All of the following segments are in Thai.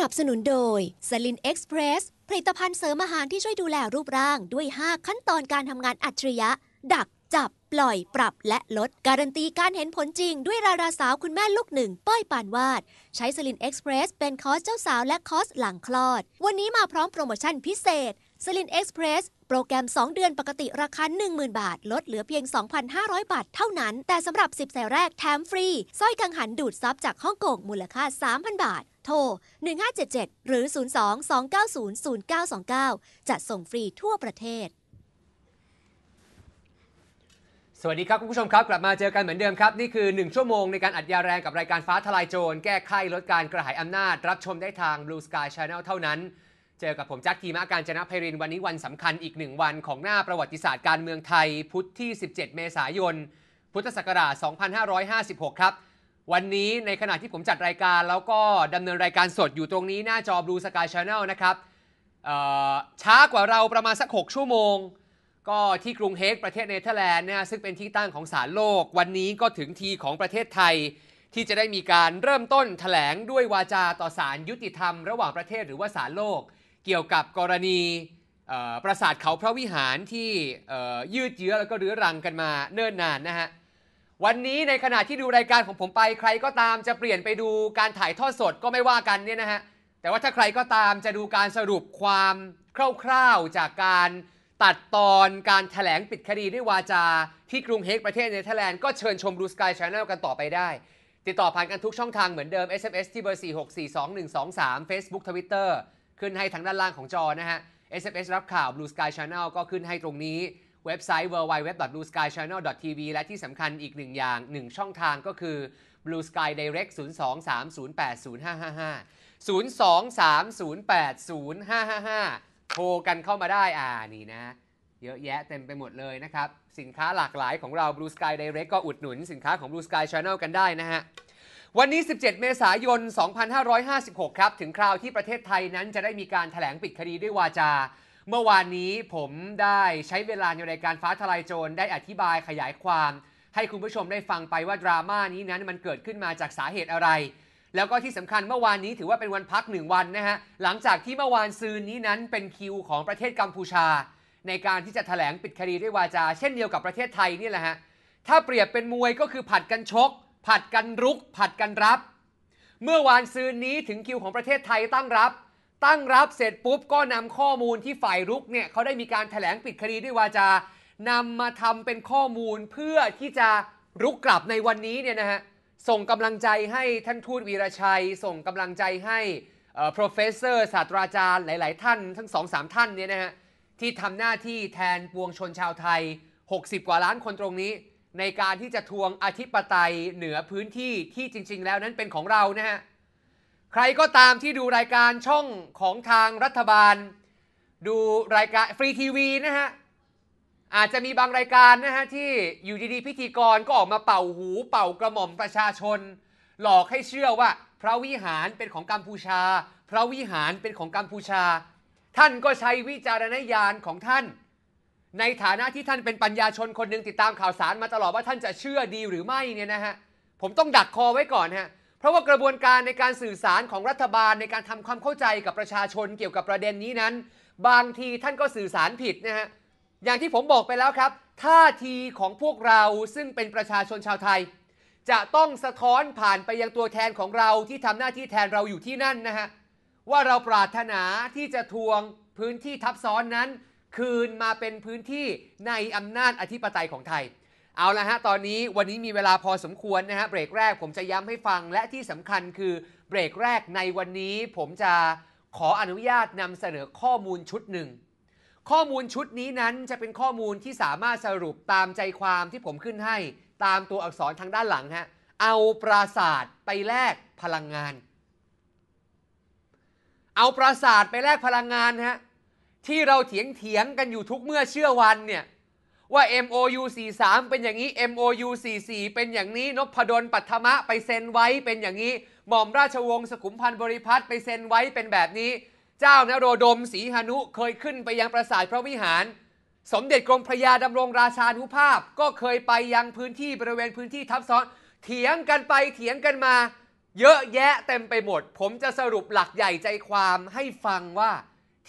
นับสนุนโดยสลินเอ็กซ์เพรสผลิตภัณฑ์เสริมอาหารที่ช่วยดูแลรูปร่างด้วย 5 ขั้นตอนการทำงานอัจฉริยะ ดักจับปล่อยปรับและลดการันตีการเห็นผลจริง ด้วยราราสาวคุณแม่ลูกหนึ่ง ป้อยปานวาด ใช้สลินเอ็กซ์เพรสเป็นคอสเจ้าสาวและคอส หลังคลอด วันนี้มาพร้อมโปรโมชั่นพิเศษสลินเอ็กซ์เพรสโปรแกรม 2 เดือนปกติราคา10,000 บาท ลดเหลือเพียง 2,500 บาทเท่านั้น แต่สำหรับ 10สายแรกแถมฟรีสร้อยกังหันดูดซับจากฮ่องกงมูลค่า 3,000 บาท โทร 1577 หรือ 02-290-0929จะส่งฟรีทั่วประเทศ สวัสดีครับคุณผู้ชมครับ กลับมาเจอกันเหมือนเดิมครับ นี่คือ 1 ชั่วโมงในการอัดยาแรงกับรายการฟ้าทลายโจรแก้ไขลดการกระหายอำนาจรับชมได้ทาง Blue Sky Channel เท่านั้นเจอกับผมจักทีมาการจนะไพริน วันนี้วันสำคัญอีกหนึ่งวันของหน้าประวัติศาสตร์การเมืองไทย พุทธที่ 17 เมษายน พุทธศักราช 2556 ครับ วันนี้ในขณะที่ผมจัดรายการแล้วก็ดำเนินรายการสดอยู่ตรงนี้หน้าจอ Blue Sky Channel นะครับช้ากว่าเราประมาณสัก 6 ชั่วโมง ก็ที่กรุงเฮกประเทศเนเธอร์แลนด์นะซึ่งเป็นที่ตั้งของศาลโลก วันนี้ก็ถึงทีของประเทศไทย ที่จะได้มีการเริ่มต้นถแถลงด้วยวาจาต่อศาลยุติธรรมระหว่างประเทศหรือว่าศาลโลกเกี่ยวกับกรณีปราสาทเขาพระวิหารที่ยืดเยื้อแล้วก็รื้อรังกันมาเนิ่นนานนะฮะ วันนี้ในขณะที่ดูรายการของผมไปใครก็ตามจะเปลี่ยนไปดูการถ่ายทอดสดก็ไม่ว่ากันเนี่ยนะฮะแต่ว่าถ้าใครก็ตามจะดูการสรุปความคร่าวๆจากการตัดตอนการถแถลงปิดคดีด้วยวาจา ที่กรุงเฮกประเทศเนเธอร์แลนด์ก็เชิญชมรูสกายชาแนลกันต่อไปได้ ติดต่อผ่านกันทุกช่องทางเหมือนเดิม SMS ที่เบอร์4642123 Facebook Twitter ขึ้นให้ทางด้านล่างของจอนะฮะ s f s รับข่าว Blue Sky Channel ก็ขึ้นให้ตรงนี้เว็บไซต์ www.blueskychannel.tv และที่สำคัญอีกหนึ่งอย่างหนึ่งช่องทางก็คือ Blue Sky Direct 02-308-0555 02-308-0555โทรกันเข้ามาได้อ่านี่นะ เยอะแยะเต็มไปหมดเลยนะครับ สินค้าหลากหลายของเรา Blue Sky Direct ก็อุดหนุนสินค้าของ Blue Sky Channel กันได้นะฮะวันนี้ 17 เมษายน 2556 ครับ ถึงคราวที่ประเทศไทยนั้นจะได้มีการถแถลงปิดคดีด้วยวาจา เมื่อวานนี้ผมได้ใช้เวลาในรายการฟ้าทลายโจรได้อธิบายขยายความ ให้คุณผู้ชมได้ฟังไปว่า ดราม่านี้นั้นมันเกิดขึ้นมาจากสาเหตุอะไร แล้วก็ที่สำคัญเมื่อวานนี้ถือว่าเป็นวันพักหนึ่งวันนะฮะ หลังจากที่เมื่อวานซืนนี้นั้นเป็นคิวของประเทศกัมพูชา ในการที่จะถแถลงปิดคดีด้วยวาจาเช่นเดียวกับประเทศไทยนี่แหละฮะ ถ้าเปรียบเป็นมวยก็คือผัดกันชกผัดกันรุกผัดกันรับ เมื่อวานซืนนี้ถึงคิวของประเทศไทยตั้งรับตั้งรับเสร็จปุ๊บก็นำข้อมูลที่ฝ่ายรุกเนี่ยเขาได้มีการถแถลงปิดคดีด้วยวาจานำมาทำเป็นข้อมูลเพื่อที่จะรุกกลับในวันนี้เนี่ยนะฮะ ส่งกำลังใจให้ท่านทูตวีรชัย ส่งกำลังใจให้ professor ศาสตราจารย์หลายๆ ท่านทั้งสองสามท่านเนี่ยนะฮะที่ทำหน้าที่แทนปวงชนชาวไทย 60 กว่าล้านคนตรงนี้ในการที่จะทวงอธิปไตยเหนือพื้นที่ที่จริงๆแล้วนั้นเป็นของเรา นะฮะ ใครก็ตามที่ดูรายการช่องของทางรัฐบาล ดูรายการฟรีทีวีนะฮะ อาจจะมีบางรายการนะฮะที่อยู่ดีๆพิธีกรก็ออกมาเป่าหูเป่ากระหม่อมประชาชน หลอกให้เชื่อว่าพระวิหารเป็นของกัมพูชาพระวิหารเป็นของกัมพูชา ท่านก็ใช้วิจารณญาณของท่านในฐานะที่ท่านเป็นปัญญาชนคนหนึ่งติดตามข่าวสารมาตลอด ว่าท่านจะเชื่อดีหรือไม่เนี่ยนะฮะ ผมต้องดักคอไว้ก่อนฮะเพราะว่ากระบวนการในการสื่อสารของรัฐบาลในการทำความเข้าใจกับประชาชนเกี่ยวกับประเด็นนี้นั้น บางทีท่านก็สื่อสารผิดนะฮะ อย่างที่ผมบอกไปแล้วครับ ท่าทีของพวกเราซึ่งเป็นประชาชนชาวไทย จะต้องสะท้อนผ่านไปยังตัวแทนของเราที่ทำหน้าที่แทนเราอยู่ที่นั่นนะฮะว่าเราปรารถนาที่จะทวงพื้นที่ทับซ้อนนั้นคืนมาเป็นพื้นที่ในอำนาจอธิปไตยของไทย เอาละฮะตอนนี้วันนี้มีเวลาพอสมควรนะฮะเบรกแรกผมจะย้ำให้ฟังและที่สำคัญคือ เบรกแรกในวันนี้ผมจะขออนุญาตนำเสนอข้อมูลชุดหนึ่งข้อมูลชุดนี้นั้นจะเป็นข้อมูลที่สามารถสรุปตามใจความที่ผมขึ้นให้ตามตัวอักษรทางด้านหลังฮะเอาปราศาสตร์ไปแลกพลังงาน เอาปราศาสตร์ไปแลกพลังงานฮะที่เราเถียงเถียงกันอยู่ทุกเมื่อเชื่อวันเนี่ย ว่า MOU 43เป็นอย่างนี้ MOU 44เป็นอย่างนี้นพดลปัทมะไปเซ็นไว้เป็นอย่างนี้ หม่อมราชวงศ์สกุมพันธ์บริพัตรไปเซ็นไว้เป็นแบบนี้ เจ้านโรดมศรีหนุเคยขึ้นไปยังปราสาทพระวิหาร สมเด็จกรมพระยาดำรงราชานุภาพ ก็เคยไปยังพื้นที่บริเวณพื้นที่ทับซ้อน เถียงกันไปเถียงกันมา เยอะแยะเต็มไปหมด ผมจะสรุปหลักใหญ่ใจความให้ฟังว่า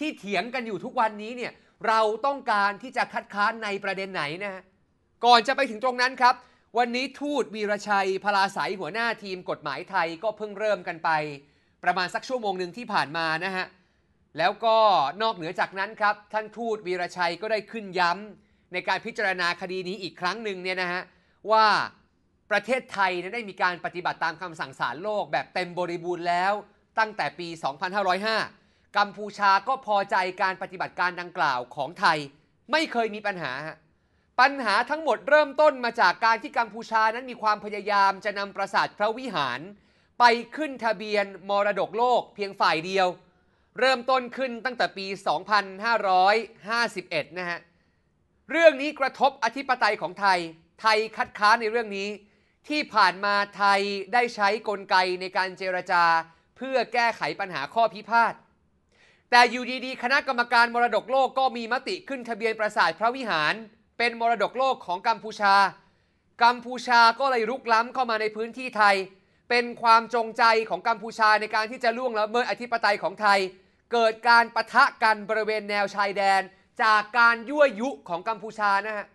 ที่เถียงกันอยู่ทุกวันนี้เนี่ยเราต้องการที่จะคัดค้านในประเด็นไหนนะฮะก่อนจะไปถึงตรงนั้นครับวันนี้ทูตวีรชัยพลาสายหัวหน้าทีมกฎหมายไทยก็เพิ่งเริ่มกันไปประมาณสักชั่วโมงหนึ่งที่ผ่านมานะฮะแล้วก็นอกเหนือจากนั้นครับท่านทูตวีรชัยก็ได้ขึ้นย้ำในการพิจารณาคดีนี้อีกครั้งหนึ่งเนี่ยนะฮะว่าประเทศไทยได้มีการปฏิบัติตามคำสั่งศาลโลก แบบเต็มบริบูรณ์แล้วตั้งแต่ปี 2505กัมพูชาก็พอใจการปฏิบัติการดังกล่าวของไทย ไม่เคยมีปัญหา ปัญหาทั้งหมดเริ่มต้นมาจากการที่กัมพูชานั้นมีความพยายามจะนำปราสาทพระวิหาร ไปขึ้นทะเบียนมรดกโลกเพียงฝ่ายเดียว เริ่มต้นขึ้นตั้งแต่ปี 2551 นะฮะ เรื่องนี้กระทบอธิปไตยของไทย ไทยคัดค้านในเรื่องนี้ ที่ผ่านมาไทยได้ใช้กลไกในการเจรจา เพื่อแก้ไขปัญหาข้อพิพาทแต่อยู่ดีๆคณะกรรมการมรดกโลกก็มีมติขึ้น ทะเบียนปราสาทพระวิหาร เป็นมรดกโลกของกัมพูชากัมพูชาก็เลยรุกล้ำเข้ามาในพื้นที่ไทย เป็นความจงใจของกัมพูชาในการที่จะล่วงละเมิดอธิปไตยของไทย เกิดการประทะกันบริเวณแนวชายแดนจากการยั่วยุของกัมพูชานะฮะ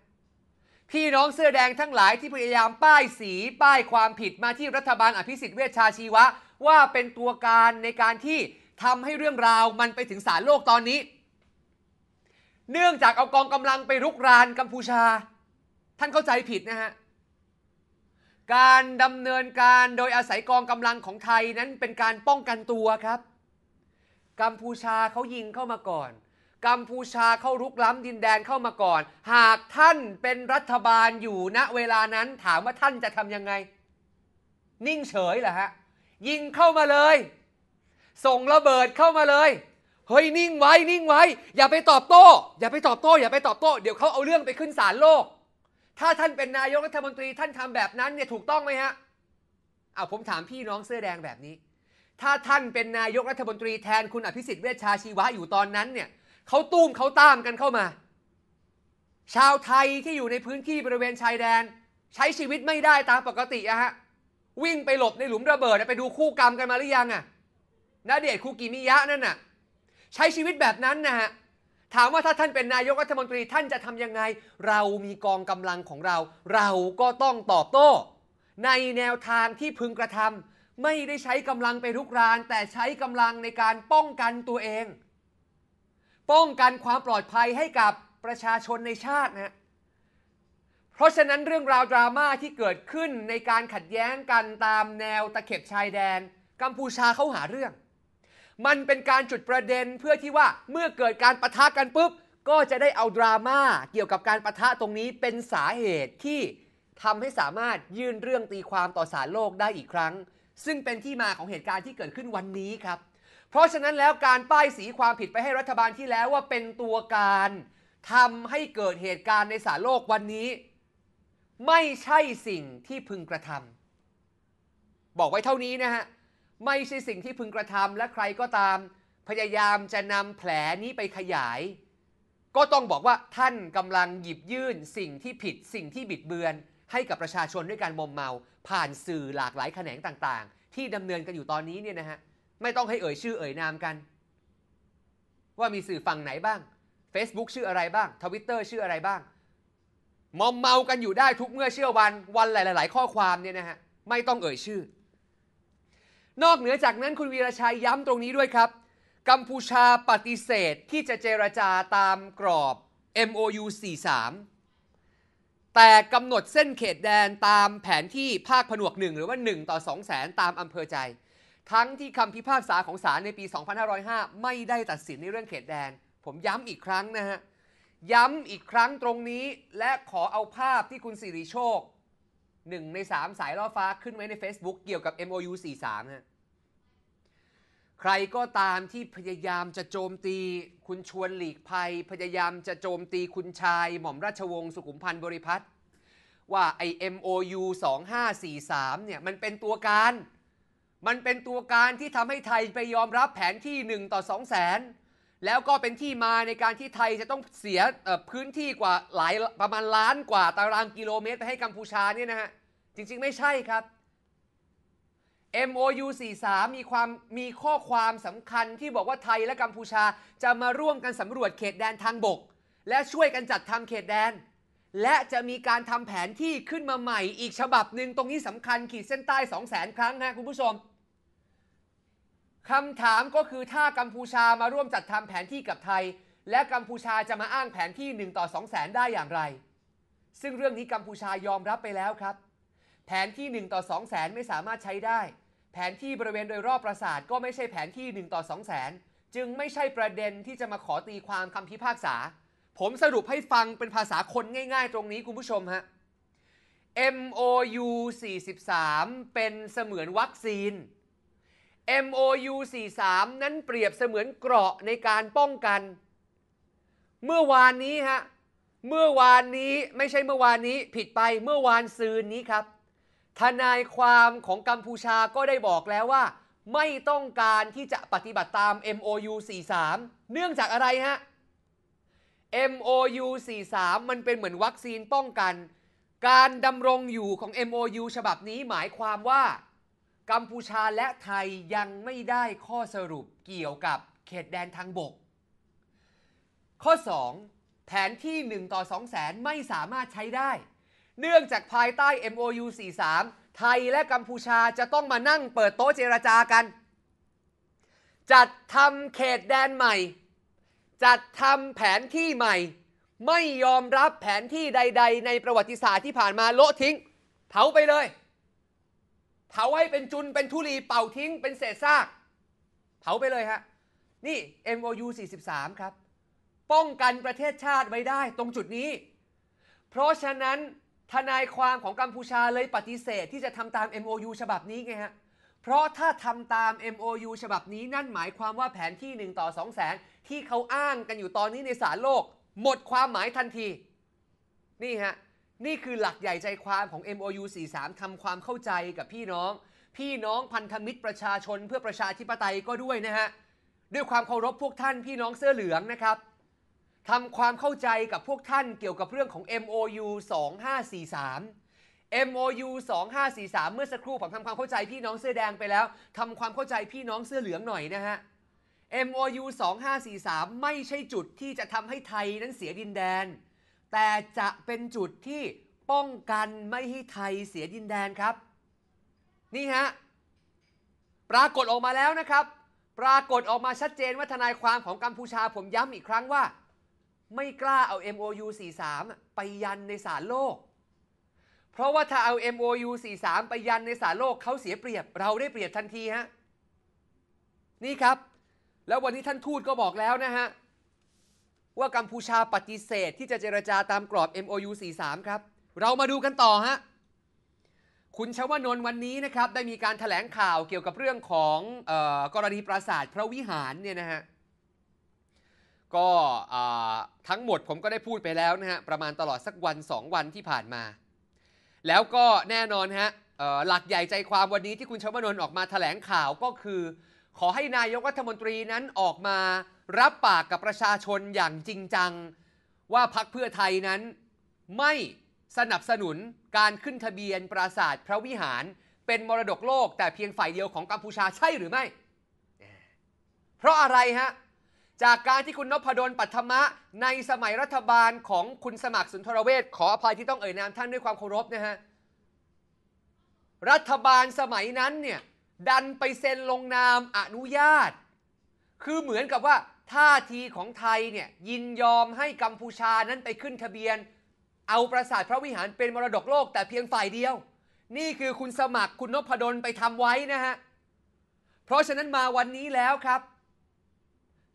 พี่น้องเสื้อแดงทั้งหลายที่พยายามป้ายสีป้ายความผิดมาที่รัฐบาลอภิสิทธิ์เวชชาชีวะ ว่าเป็นตัวการในการที่ทำให้เรื่องราวมันไปถึงสารโลกตอนนี้ เนื่องจากเอากองกำลังไปรุกราน กัมพูชา ท่านเข้าใจผิดนะฮะ การดำเนินการโดยอาศัยกองกำลังของไทยนั้นเป็นการป้องกันตัวครับ กัมพูชาเขายิงเข้ามาก่อน กัมพูชาเขารุกล้ำดินแดนเข้ามาก่อน หากท่านเป็นรัฐบาลอยู่ณเวลานั้นถามว่าท่านจะทำยังไง นิ่งเฉยเหรอฮะ ยิงเข้ามาเลยส่งระเบิดเข้ามาเลย เฮ้ยนิ่งไว้นิ่งไว้ อย่าไปตอบโต้ อย่าไปตอบโต้ อย่าไปตอบโต้ เดี๋ยวเขาเอาเรื่องไปขึ้นศาลโลก ถ้าท่านเป็นนายกรัฐมนตรีท่านทำแบบนั้นเนี่ยถูกต้องไหมฮะ เอาผมถามพี่น้องเสื้อแดงแบบนี้ ถ้าท่านเป็นนายกรัฐมนตรีแทนคุณอภิสิทธิ์เวชชาชีวะ อยู่ตอนนั้นเนี่ย เขาตุ้มเขาตามกันเข้ามา ชาวไทยที่อยู่ในพื้นที่บริเวณชายแดน ใช้ชีวิตไม่ได้ตามปกติอะฮะ วิ่งไปหลบในหลุมระเบิด ไปดูคู่กรรมกันมาหรือยังอะนาเดชคูกิมิยะนั่นน่ะใช้ชีวิตแบบนั้นนะฮะถามว่าถ้าท่านเป็นนายกรัฐมนตรีท่านจะทำยังไง เรามีกองกำลังของเรา เราก็ต้องตอบโต้ในแนวทางที่พึงกระทำไม่ได้ใช้กำลังไปทุกราน แต่ใช้กำลังในการป้องกันตัวเอง ป้องกันความปลอดภัยให้กับประชาชนในชาตินะเพราะฉะนั้นเรื่องราวดราม่าที่เกิดขึ้นในการขัดแย้งกันตามแนวตะเข็บชายแดน กัมพูชาเขาหาเรื่องมันเป็นการจุดประเด็นเพื่อที่ว่าเมื่อเกิดการประทะกันปุ๊บ ก็จะได้เอาดราม่าเกี่ยวกับการประทะตรงนี้เป็นสาเหตุที่ทำให้สามารถยื่นเรื่องตีความต่อศาลโลกได้อีกครั้ง ซึ่งเป็นที่มาของเหตุการณ์ที่เกิดขึ้นวันนี้ครับ เพราะฉะนั้นแล้วการป้ายสีความผิดไปให้รัฐบาลที่แล้วว่าเป็นตัวการทำให้เกิดเหตุการณ์ในศาลโลกวันนี้ ไม่ใช่สิ่งที่พึงกระทำบอกไว้เท่านี้นะฮะไม่ใช่สิ่งที่พึงกระทำและใครก็ตามพยายามจะนำแผลนี้ไปขยาย ก็ต้องบอกว่าท่านกำลังหยิบยื่นสิ่งที่ผิดสิ่งที่บิดเบือน ให้กับประชาชนด้วยการมอมเมา ผ่านสื่อหลากหลายแขนงต่างๆ ที่ดำเนินกันอยู่ตอนนี้เนี่ยนะฮะ ไม่ต้องให้เอ่ยชื่อเอ่ยนามกัน ว่ามีสื่อฝั่งไหนบ้าง Facebook ชื่ออะไรบ้างทวิตเตอร์ชื่ออะไรบ้าง มอมเมา กันอยู่ได้ทุกเมื่อเชื่อวันวันหลายๆข้อความเนี่ยนะฮะไม่ต้องเอ่ยชื่อนอกเหนือจากนั้นคุณวีรชัยย้ำตรงนี้ด้วยครับกัมพูชาปฏิเสธที่จะเจรจาตามกรอบ MOU 43 แต่กำหนดเส้นเขตแดนตามแผนที่ภาคผนวกหนึ่งหรือว่า 1 ต่อ2แสนตามอำเภอใจ ทั้งที่คำพิพากษาของศาลในปี 2505 ไม่ได้ตัดสินในเรื่องเขตแดน ผมย้ำอีกครั้งนะฮะ ย้ำอีกครั้งตรงนี้และขอเอาภาพที่คุณสิริโชคหนึ่งในสามสายล่อฟ้าขึ้นไว้ใน Facebook เกี่ยวกับ MOU 43ฮะใครก็ตามที่พยายามจะโจมตีคุณชวนหลีกภัย พยายามจะโจมตีคุณชายหม่อมราชวงศ์สุขุมพันธ์บริพัตรว่าไอ้ MOU 2543เนี่ยมันเป็นตัวการ มันเป็นตัวการที่ทำให้ไทยไปยอมรับแผนที่ 1 ต่อ2 0 0 0 0แล้วก็เป็นที่มาในการที่ไทยจะต้องเสียพื้นที่กว่าหลายประมาณล้านกว่าตารางกิโลเมตรไปให้กัมพูชาเนี่ยนะฮะจริงๆไม่ใช่ครับ MOU 43 มีความมีข้อความสำคัญที่บอกว่าไทยและกัมพูชา จะมาร่วมกันสำรวจเขตแดนทางบก และช่วยกันจัดทำเขตแดน และจะมีการทำแผนที่ขึ้นมาใหม่อีกฉบับหนึ่งตรงนี้สำคัญขีดเส้นใต้ 2 0 0 0 0 0ครั้งนะคุณผู้ชมคำถามก็คือถ้ากัมพูชามาร่วมจัดทำแผนที่กับไทย และกัมพูชาจะมาอ้างแผนที่ 1 ต่อ2แสนได้อย่างไร ซึ่งเรื่องนี้กัมพูชายอมรับไปแล้วครับ แผนที่ 1 ต่อ2แสนไม่สามารถใช้ได้ แผนที่บริเวณโดยรอบปราสาท ก็ไม่ใช่แผนที่ 1 ต่อ2แสนจึงไม่ใช่ประเด็นที่จะมาขอตีความคำพิพากษา ผมสรุปให้ฟังเป็นภาษาคนง่าย ๆตรงนี้คุณผู้ชมฮะ MOU 43เป็นเสมือนวัคซีน MOU 43 นั้นเปรียบเสมือนเกราะในการป้องกัน เมื่อวานนี้ฮะ เมื่อวานนี้ไม่ใช่เมื่อวานนี้ ผิดไปเมื่อวานซืนนี้ครับ ทนายความของกัมพูชาก็ได้บอกแล้วว่าไม่ต้องการที่จะปฏิบัติตาม MOU 43 เนื่องจากอะไรฮะ MOU 43มันเป็นเหมือนวัคซีนป้องกัน การดำรงอยู่ของ MOU ฉบับนี้หมายความว่ากัมพูชาและไทยยังไม่ได้ข้อสรุปเกี่ยวกับเขตแดนทางบก ข้อ 2 แผนที่ 1 ต่อ 2 แสนไม่สามารถใช้ได้ เนื่องจากภายใต้ MOU 43 ไทยและกัมพูชาจะต้องมานั่งเปิดโต๊ะเจรจากัน จัดทำเขตแดนใหม่ จัดทำแผนที่ใหม่ไม่ยอมรับแผนที่ใด ๆ ในประวัติศาสตร์ที่ผ่านมาโละทิ้งเผาไปเลยเผาให้เป็นจุนเป็นทุลีเป่าทิ้งเป็นเศษซาก เผาไปเลยฮะนี่ MOU 43 ครับ ป้องกันประเทศชาติไว้ได้ตรงจุดนี้ เพราะฉะนั้นทนายความของกัมพูชาเลยปฏิเสธที่จะทำตาม MOU ฉบับนี้ไงฮะเพราะถ้าทำตาม MOU ฉบับนี้นั่นหมายความว่าแผนที่ 1 ต่อ2แสนที่เขาอ้างกันอยู่ตอนนี้ในสารโลก หมดความหมายทันที นี่ฮะนี่คือหลักใหญ่ใจความของ MOU 43ทำความเข้าใจกับพี่น้อง พี่น้องพันธมิตรประชาชนเพื่อประชาธิปไตยก็ด้วยนะฮะด้วยความเคารพพวกท่านพี่น้องเสื้อเหลืองนะครับทำความเข้าใจกับพวกท่านเกี่ยวกับเรื่องของ MOU 2543 MOU 2543เมื่อสักครู่ผมทำความเข้าใจพี่น้องเสื้อแดงไปแล้วทำความเข้าใจพี่น้องเสื้อเหลืองหน่อยนะฮะ MOU 2543ไม่ใช่จุดที่จะทำให้ไทยนั้นเสียดินแดนแต่จะเป็นจุดที่ป้องกันไม่ให้ไทยเสียดินแดนครับ นี่ฮะปรากฏออกมาแล้วนะครับ ปรากฏออกมาชัดเจนว่าทนายความของกัมพูชาผมย้ำอีกครั้งว่าไม่กล้าเอา MOU 43 ไปยันในศาลโลก เพราะว่าถ้าเอา MOU 43ไปยันในศาลโลกเขาเสียเปรียบ เราได้เปรียบทันทีฮะนี่ครับ แล้ววันนี้ท่านทูตก็บอกแล้วนะฮะว่ากัมพูชาปฏิเสธที่จะเจรจาตามกรอบ MOU 43 ครับ เรามาดูกันต่อฮะ คุณชวนนท์วันนี้นะครับได้มีการถแถลงข่าวเกี่ยวกับเรื่องของออกรณีปราสาทพระวิหารเนี่ยนะฮะก็ทั้งหมดผมก็ได้พูดไปแล้วนะฮะ ประมาณตลอดสักวัน 2 วันที่ผ่านมา แล้วก็แน่นอนฮะหลักใหญ่ใจความวันนี้ที่คุณชวนนท์ออกมาถแถลงข่าวก็คือ ขอให้นายกรัฐมนตรีนั้นออกมารับปากกับประชาชนอย่างจริงจัง ว่าพักเพื่อไทยนั้น ไม่สนับสนุนการขึ้นทะเบียนปราสาท พระวิหารเป็นมรดกโลก แต่เพียงฝ่ายเดียวของกัมพูชาใช่หรือไม่ เพราะอะไรฮะ จากการที่คุณนพดลปัทมะ ในสมัยรัฐบาลของคุณสมัครสุนทรเวชขออภัยที่ต้องเอ่ยนามท่านด้วยความเคารพนะฮะรัฐบาลสมัยนั้นเนี่ยดันไปเซ็นลงนามอนุญาต คือเหมือนกับว่าท่าทีของไทยเนี่ยยินยอมให้กัมพูชานั้นไปขึ้นทะเบียน เอาปราสาทพระวิหารเป็นมรดกโลกแต่เพียงฝ่ายเดียว นี่คือคุณสมัครคุณนพดลไปทำไว้นะฮะ เพราะฉะนั้นมาวันนี้แล้วครับ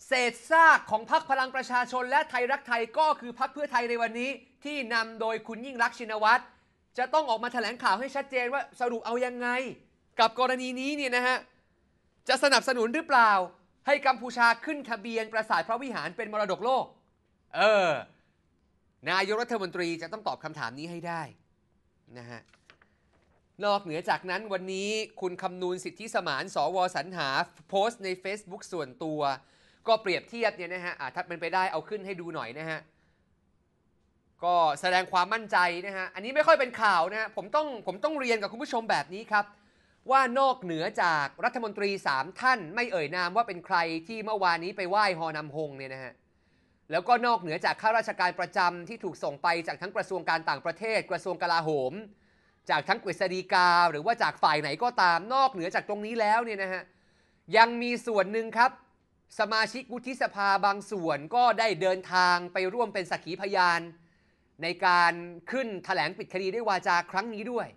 เศษซากของพักพลังประชาชน และไทยรักไทยก็คือพักเพื่อไทยในวันนี้ ที่นำโดยคุณยิ่งรักชินวัตรจะต้องออกมาแถลงข่าวให้ชัดเจนว่าสรุปเอายังไง กับกรณีนี้เนี่ยนะฮะจะสนับสนุนหรือเปล่าให้กัมพูชาขึ้นทะเบียนปราสาทพระวิหารเป็นมรดกโลก เออ นายกรัฐมนตรีจะต้องตอบคำถามนี้ให้ได้นะฮะ นอกเหนือจากนั้นวันนี้คุณคำนูนสิทธิสมาน สวสรรหา โพสต์ใน Facebook ส่วนตัว ก็เปรียบเทียบเนี่ยนะฮะะถ้าเป็นไปได้เอาขึ้นให้ดูหน่อยนะฮะ ก็แสดงความมั่นใจนะฮะ อันนี้ไม่ค่อยเป็นข่าวนะฮะ ผมต้องผมต้องเรียนกับคุณผู้ชมแบบนี้ครับว่านอกเหนือจากรัฐมนตรีสามท่านไม่เอ่ยนามว่าเป็นใครที่เมื่อวานนี้ไปไหว้ฮอนำฮงเนี่ยนะฮะแล้วก็นอกเหนือจากข้าราชการประจำที่ถูกส่งไปจากทั้งกระทรวงการต่างประเทศกระทรวงกลาโหม จากทั้งกฤษฎีกาหรือว่าจากฝ่ายไหนก็ตามนอกเหนือจากตรงนี้แล้วเนี่ยนะฮะยังมีส่วนหนึ่งครับ สมาชิกวุฒิสภาบางส่วนก็ได้เดินทางไปร่วมเป็นสักขีพยาน ในการขึ้นถแถลงปิดคดีด้วยวาจาครั้งนี้ด้วย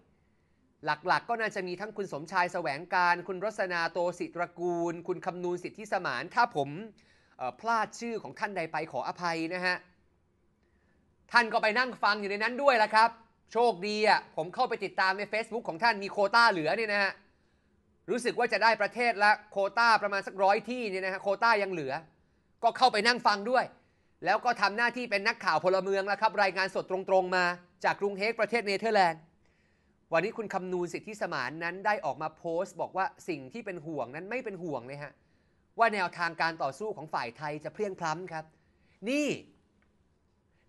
หลักๆ ก็น่าจะมีทั้งคุณสมชายแสวงการ คุณรสนาโตสิตรกูล คุณคำนูนสิทธิสมาน ถ้าผมพลาดชื่อของท่านใดไปขออภัยนะฮะ ท่านก็ไปนั่งฟังอยู่ในนั้นด้วยละครับ โชคดีอ่ะ ผมเข้าไปติดตามใน Facebook ของท่านมีโคต้าเหลือเนี่ยนะฮะ รู้สึกว่าจะได้ประเทศละโคต้าประมาณสักร้อยที่เนี่ยนะฮะโคต้ายังเหลือ ก็เข้าไปนั่งฟังด้วย แล้วก็ทำหน้าที่เป็นนักข่าวพลเมืองละครับรายงานสดตรงๆ มาจากกรุงเฮกประเทศเนเธอร์แลนด์วันนี้คุณคำนูนสิทธิสมานนั้นได้ออกมาโพสต์บอกว่าสิ่งที่เป็นห่วงนั้นไม่เป็นห่วงเลยฮะ ว่าแนวทางการต่อสู้ของฝ่ายไทยจะเพลี่ยงพล้ำครับนี่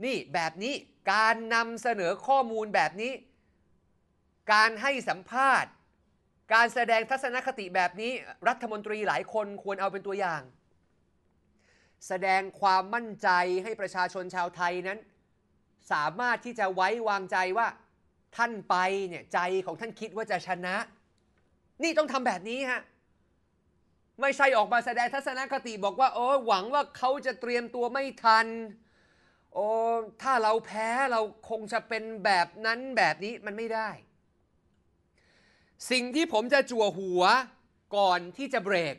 นี่แบบนี้การนำเสนอข้อมูลแบบนี้ การให้สัมภาษณ์ การแสดงทัศนคติแบบนี้ รัฐมนตรีหลายคนควรเอาเป็นตัวอย่าง แสดงความมั่นใจให้ประชาชนชาวไทยนั้น สามารถที่จะไว้วางใจว่าท่านไปเนี่ยใจของท่านคิดว่าจะชนะ นี่ต้องทำแบบนี้ฮะ ไม่ใช่ออกมาแสดงทัศนคติบอกว่าโอ้หวังว่าเขาจะเตรียมตัวไม่ทันโอ้ถ้าเราแพ้เราคงจะเป็นแบบนั้นแบบนี้มันไม่ได้ สิ่งที่ผมจะจั่วหัวก่อนที่จะเบรก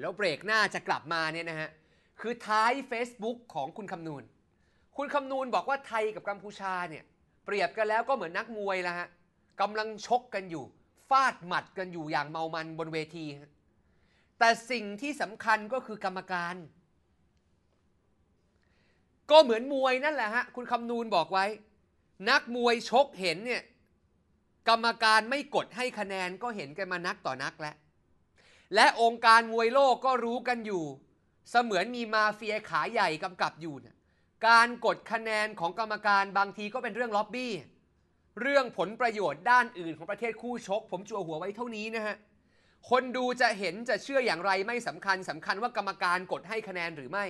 แล้วเบรกหน้าจะกลับมาเนี่ยนะฮะคือท้าย Facebook ของคุณคำนูนคุณคำนูนบอกว่าไทยกับกัมพูชาเนี่ยเปรียบกันแล้วก็เหมือนนักมวยละฮะกำลังชกกันอยู่ฟาดหมัดกันอยู่อย่างเมามันบนเวทีแต่สิ่งที่สำคัญก็คือกรรมการ ก็เหมือนมวยนั่นแหละฮะคุณคำนูนบอกไว้ นักมวยชกเห็นเนี่ยกรรมการไม่กดให้คะแนนก็เห็นกันมานักต่อนักแล้วและองค์การมวยโลกก็รู้กันอยู่ เสมือนมีมาเฟียขาใหญ่กำกับอยู่เนี่ยการกดคะแนนของกรรมการบางทีก็เป็นเรื่องล็อบบี้เรื่องผลประโยชน์ด้านอื่นของประเทศคู่ชก ผมจัวหัวไว้เท่านี้นะฮะคนดูจะเห็นจะเชื่ออย่างไรไม่สำคัญสำคัญว่ากรรมการกดให้คะแนนหรือไม่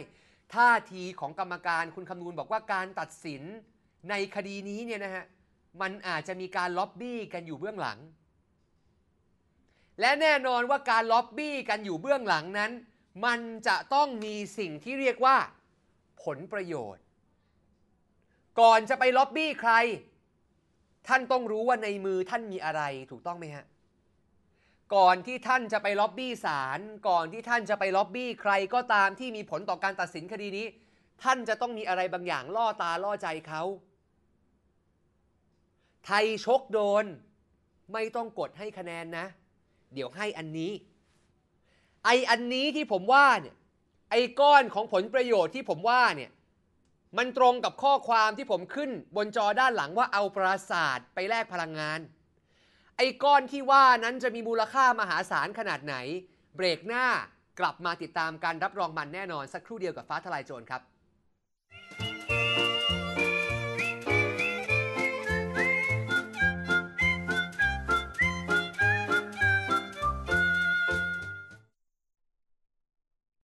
ท่าทีของกรรมการคุณคำนูลบอกว่าการตัดสินในคดีนี้เนี่ยนะฮะมันอาจจะมีการล็อบบี้ กันอยู่เบื้องหลัง และแน่นอนว่าการล็อบบี้กันอยู่เบื้องหลังนั้น มันจะต้องมีสิ่งที่เรียกว่าผลประโยชน์ ก่อนจะไปล็อบบี้ใคร ท่านต้องรู้ว่าในมือท่านมีอะไรถูกต้องไหมฮะ ก่อนที่ท่านจะไปล็อบบี้ศาลก่อนที่ท่านจะไปล็อบบี้ใคร ก็ตามที่มีผลต่อการตัดสินคดีนี้ ท่านจะต้องมีอะไรบางอย่างล่อตาล่อใจเขาไทยชกโดนไม่ต้องกดให้คะแนนนะ เดี๋ยวให้อันนี้ ไออันนี้ที่ผมว่าเนี่ยไอ้ก้อนของผลประโยชน์ที่ผมว่าเนี่ยมันตรงกับข้อความที่ผมขึ้นบนจอด้านหลังว่าเอาปราศาสตร์ไปแลกพลังงาน ไอ้ก้อนที่ว่านั้นจะมีมูลค่ามหาศาลขนาดไหน เบรกหน้ากลับมาติดตามการรับรองมันแน่นอนสักครู่เดียวกับฟ้าทลายโจรครับ